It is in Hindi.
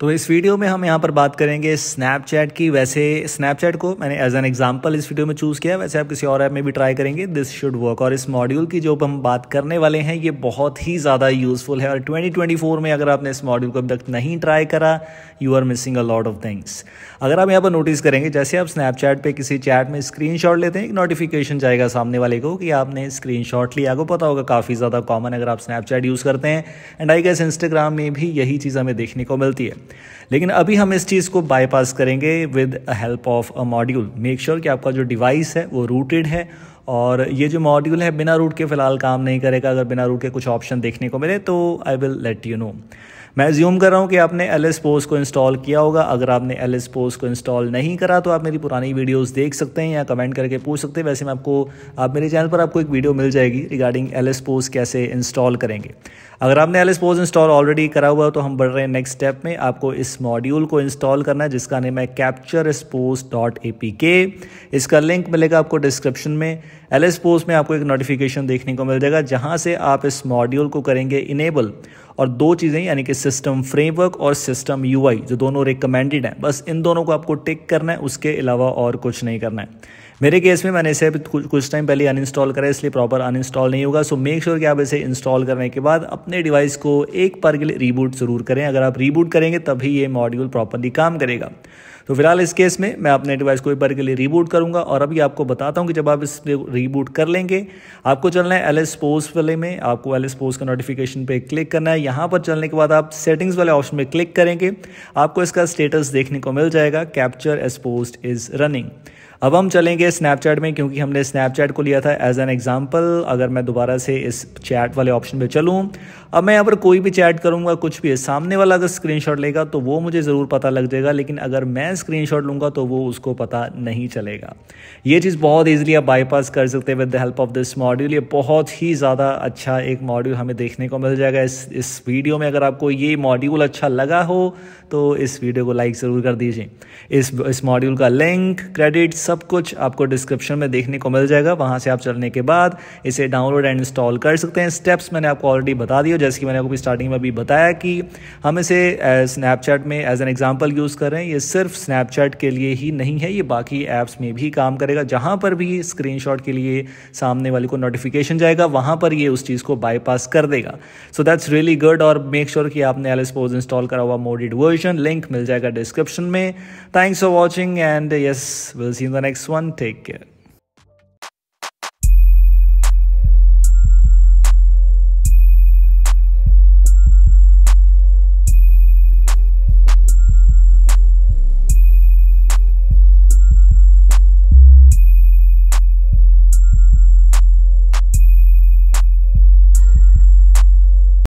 तो इस वीडियो में हम यहाँ पर बात करेंगे स्नैपचैट की वैसे स्नैपचैट को मैंने एज एन एग्जांपल इस वीडियो में चूज़ किया वैसे आप किसी और ऐप में भी ट्राई करेंगे दिस शुड वर्क और इस मॉड्यूल की जो हम बात करने वाले हैं ये बहुत ही ज़्यादा यूज़फुल है और 2024 में अगर आपने इस मॉड्यूल को अब तक नहीं ट्राई करा you are missing a lot of things अगर आप यहाँ पर नोटिस करेंगे जैसे आप स्नैपचैट पर किसी चैट में स्क्रीन लेते हैं एक नोटिफिकेशन जाएगा सामने वाले को कि आपने स्क्रीन लिया को पता होगा काफ़ी ज़्यादा कॉमन अगर आप स्नैपचैट यूज़ करते हैं एंड आई गैस इंस्टाग्राम में भी यही चीज़ हमें देखने को मिलती है लेकिन अभी हम इस चीज़ को बाईपास करेंगे with help of a module make sure कि आपका जो डिवाइस है वो रूटेड है और ये जो मॉड्यूल है बिना रूट के फ़िलहाल काम नहीं करेगा अगर बिना रूट के कुछ ऑप्शन देखने को मिले तो I will let you know मैं ज्यूम कर रहा हूँ कि आपने एल एस पोज को इंस्टॉल किया होगा अगर आपने एल एस पोज को इंस्टॉल नहीं करा तो आप मेरी पुरानी वीडियोस देख सकते हैं या कमेंट करके पूछ सकते हैं वैसे मैं आपको आप मेरे चैनल पर आपको एक वीडियो मिल जाएगी रिगार्डिंग एल एस पोज कैसे इंस्टॉल करेंगे अगर आपने एल पोज इंस्टॉल ऑलरेडी करा हुआ है तो हम बढ़ रहे हैं नेक्स्ट स्टेप में आपको इस मॉड्यूल को इंस्टॉल करना है जिसका नेम है capture S Pose dot A P K इसका लिंक मिलेगा आपको डिस्क्रिप्शन में एल पोज में आपको एक नोटिफिकेशन देखने को मिल जाएगा जहाँ से आप इस मॉड्यूल को करेंगे इनेबल और दो चीज़ें यानी कि सिस्टम फ्रेमवर्क और सिस्टम यू जो दोनों रिकमेंडेड हैं बस इन दोनों को आपको टिक करना है उसके अलावा और कुछ नहीं करना है मेरे केस में मैंने इसे कुछ टाइम पहले अनइंस्टॉल करा इसलिए प्रॉपर अनइंस्टॉल नहीं होगा सो मेक श्योर कि आप इसे इंस्टॉल करने के बाद अपने डिवाइस को एक पर के लिए रीबूट ज़रूर करें अगर आप रीबूट करेंगे तभी ये मॉड्यूल प्रॉपरली काम करेगा तो फिलहाल इस केस में मैं अपने डिवाइस को एक बार के लिए रीबूट करूँगा और अभी आपको बताता हूँ कि जब आप इस रीबूट कर लेंगे आपको चलना है एल एस पोज वाले में आपको एल एस पोज का नोटिफिकेशन पर क्लिक करना है यहाँ पर चलने के बाद आप सेटिंग्स वाले ऑप्शन में क्लिक करेंगे आपको इसका स्टेटस देखने को मिल जाएगा capture S post is running अब हम चलेंगे स्नैपचैट में क्योंकि हमने स्नैपचैट को लिया था एज एन एग्जाम्पल अगर मैं दोबारा से इस चैट वाले ऑप्शन पर चलूँ अब मैं यहाँ पर कोई भी चैट करूँगा कुछ भी सामने वाला अगर स्क्रीन लेगा तो वो मुझे ज़रूर पता लग जाएगा लेकिन अगर मैं स्क्रीन लूँगा तो वो उसको पता नहीं चलेगा ये चीज़ बहुत ईजिली आप बाईपास कर सकते हैं with the help of this module ये बहुत ही ज़्यादा अच्छा एक मॉड्यूल हमें देखने को मिल जाएगा इस इस वीडियो में अगर आपको ये मॉड्यूल अच्छा लगा हो तो इस वीडियो को लाइक ज़रूर कर दीजिए इस इस मॉड्यूल का लिंक क्रेडिट्स सब कुछ आपको डिस्क्रिप्शन में देखने को मिल जाएगा वहाँ से आप चलने के बाद इसे डाउनलोड एंड इंस्टॉल कर सकते हैं स्टेप्स मैंने आपको ऑलरेडी बता दिया जैसे कि मैंने आपको स्टार्टिंग में अभी बताया कि हम इसे स्नैपचैट में एज एन एग्जाम्पल यूज़ कर रहे हैं ये सिर्फ स्नैपचैट के लिए ही नहीं है ये बाकी ऐप्स में भी काम करेगा जहाँ पर भी स्क्रीन के लिए सामने वाले को नोटिफिकेशन जाएगा वहाँ पर ये उस चीज़ को बाईपास कर देगा सो दैट्स रियली गुड और मेक श्योर sure कि आपने एल एसपोज इंस्टॉल करा हुआ मोडिड वर्जन लिंक मिल जाएगा डिस्क्रिप्शन में thanks for watching and yes will see the next one. Take care.